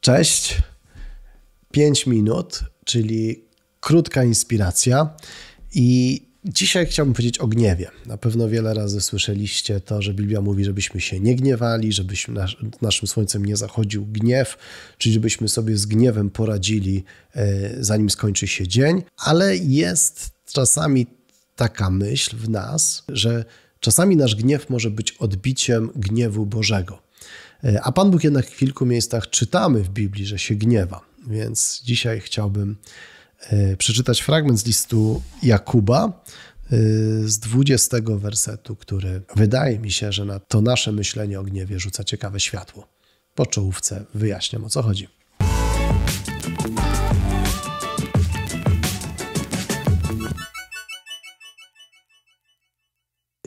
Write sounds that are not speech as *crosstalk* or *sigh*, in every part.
Cześć. Pięć minut, czyli krótka inspiracja. I dzisiaj chciałbym powiedzieć o gniewie. Na pewno wiele razy słyszeliście to, że Biblia mówi, żebyśmy się nie gniewali, żebyśmy nas, naszym słońcem nie zachodził gniew, czyli żebyśmy sobie z gniewem poradzili, e, zanim skończy się dzień. Ale jest czasami taka myśl w nas, że czasami nasz gniew może być odbiciem gniewu Bożego. E, a Pan Bóg jednak w kilku miejscach czytamy w Biblii, że się gniewa. Więc dzisiaj chciałbym e, przeczytać fragment z listu Jakuba e, z 20 wersetu, który wydaje mi się, że na to nasze myślenie o gniewie rzuca ciekawe światło. Po czołówce wyjaśniam o co chodzi.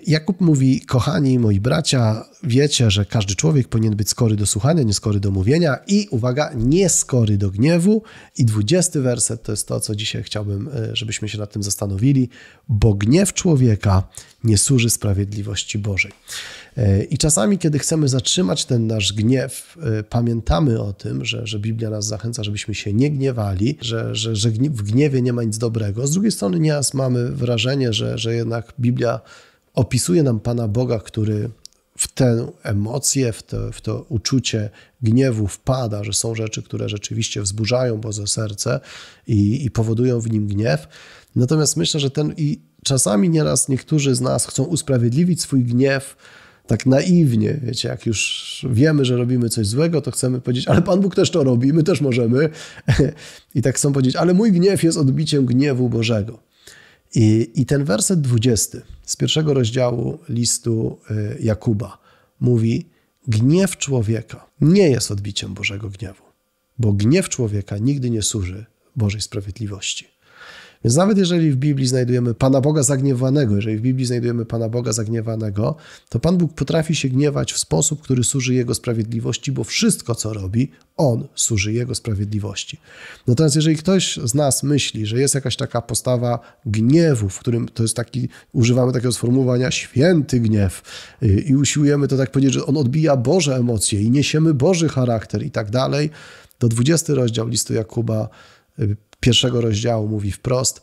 Jakub mówi, kochani moi bracia, wiecie, że każdy człowiek powinien być skory do słuchania, nieskory do mówienia i uwaga, nieskory do gniewu. I dwudziesty werset to jest to, co dzisiaj chciałbym, e, żebyśmy się nad tym zastanowili, bo gniew człowieka nie służy sprawiedliwości Bożej. E, I czasami, kiedy chcemy zatrzymać ten nasz gniew, e, pamiętamy o tym, że, że Biblia nas zachęca, żebyśmy się nie gniewali, że, że, że w gniewie nie ma nic dobrego. Z drugiej strony, nieraz mamy wrażenie, że, że jednak Biblia opisuje nam Pana Boga, który w tę emocję, w to, w to uczucie gniewu wpada, że są rzeczy, które rzeczywiście wzburzają Boże serce i, i powodują w nim gniew. Natomiast myślę, że ten i czasami nieraz niektórzy z nas chcą usprawiedliwić swój gniew tak naiwnie, wiecie, jak już wiemy, że robimy coś złego, to chcemy powiedzieć, ale Pan Bóg też to robi, my też możemy. *laughs* I tak chcą powiedzieć, ale mój gniew jest odbiciem gniewu Bożego. I, I ten werset 20 z pierwszego rozdziału listu e, Jakuba mówi: Gniew człowieka nie jest odbiciem Bożego gniewu, bo gniew człowieka nigdy nie służy Bożej sprawiedliwości. Więc nawet jeżeli w Biblii znajdujemy Pana Boga zagniewanego, jeżeli w Biblii znajdujemy Pana Boga zagniewanego, to Pan Bóg potrafi się gniewać w sposób, który służy Jego sprawiedliwości, bo wszystko, co robi, On służy Jego sprawiedliwości. Natomiast jeżeli ktoś z nas myśli, że jest jakaś taka postawa gniewu, w którym to jest taki, używamy takiego sformułowania święty gniew yy, i usiłujemy to tak powiedzieć, że On odbija Boże emocje i niesiemy Boży charakter i tak dalej, to 20 rozdział listu Jakuba yy, pierwszego rozdziału mówi wprost: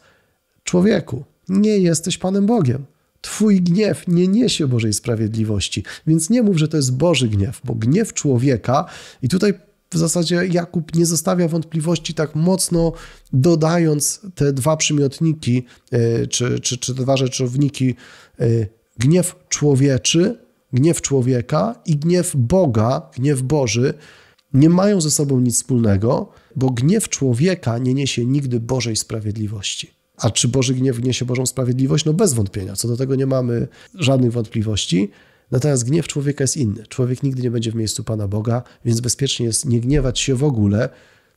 Człowieku, nie jesteś Panem Bogiem. Twój gniew nie niesie Bożej sprawiedliwości, więc nie mów, że to jest Boży gniew, bo gniew człowieka, i tutaj w zasadzie Jakub nie zostawia wątpliwości tak mocno, dodając te dwa przymiotniki, e, czy, czy, czy dwa rzeczowniki, e, gniew człowieczy, gniew człowieka i gniew Boga, gniew Boży, nie mają ze sobą nic wspólnego, bo gniew człowieka nie niesie nigdy Bożej sprawiedliwości. A czy Boży gniew niesie Bożą sprawiedliwość? No bez wątpienia, co do tego nie mamy żadnych wątpliwości. Natomiast gniew człowieka jest inny. Człowiek nigdy nie będzie w miejscu Pana Boga, więc bezpiecznie jest nie gniewać się w ogóle,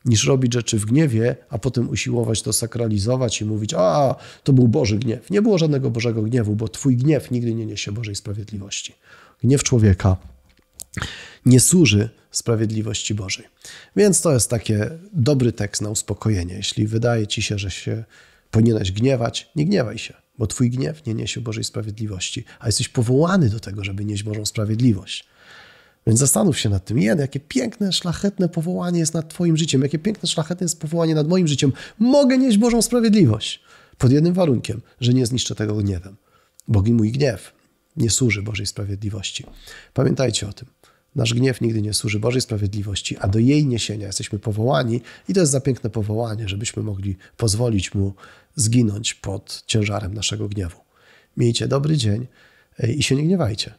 niż robić rzeczy w gniewie, a potem usiłować to sakralizować i mówić, a to był Boży gniew. Nie było żadnego Bożego gniewu, bo Twój gniew nigdy nie niesie Bożej sprawiedliwości. Gniew człowieka nie służy sprawiedliwości Bożej. Więc to jest takie dobry tekst na uspokojenie. Jeśli wydaje ci się, że się powinieneś gniewać, nie gniewaj się, bo twój gniew nie niesie Bożej sprawiedliwości, a jesteś powołany do tego, żeby nieść Bożą sprawiedliwość. Więc zastanów się nad tym, jeden, jakie piękne, szlachetne powołanie jest nad Twoim życiem, jakie piękne, szlachetne jest powołanie nad moim życiem. Mogę nieść Bożą sprawiedliwość. Pod jednym warunkiem, że nie zniszczę tego gniewem. Bogi mój gniew nie służy Bożej sprawiedliwości. Pamiętajcie o tym. Nasz gniew nigdy nie służy Bożej sprawiedliwości, a do jej niesienia jesteśmy powołani i to jest za piękne powołanie, żebyśmy mogli pozwolić mu zginąć pod ciężarem naszego gniewu. Miejcie dobry dzień e, i się nie gniewajcie,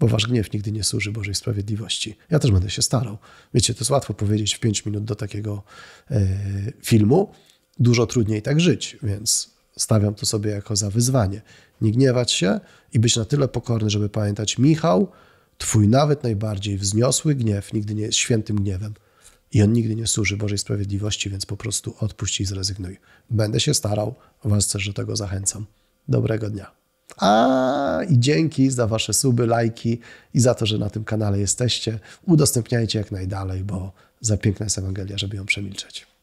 bo wasz gniew nigdy nie służy Bożej sprawiedliwości. Ja też będę się starał. Wiecie, to jest łatwo powiedzieć w 5 minut do takiego e, filmu, dużo trudniej tak żyć, więc stawiam to sobie jako za wyzwanie. Nie gniewać się i być na tyle pokorny, żeby pamiętać, Michał, Twój nawet najbardziej wzniosły gniew nigdy nie jest świętym gniewem i on nigdy nie służy Bożej Sprawiedliwości, więc po prostu odpuść i zrezygnuj. Będę się starał, Was też do tego zachęcam. Dobrego dnia. A i dzięki za Wasze suby, lajki i za to, że na tym kanale jesteście. Udostępniajcie jak najdalej, bo za piękna jest Ewangelia, żeby ją przemilczeć.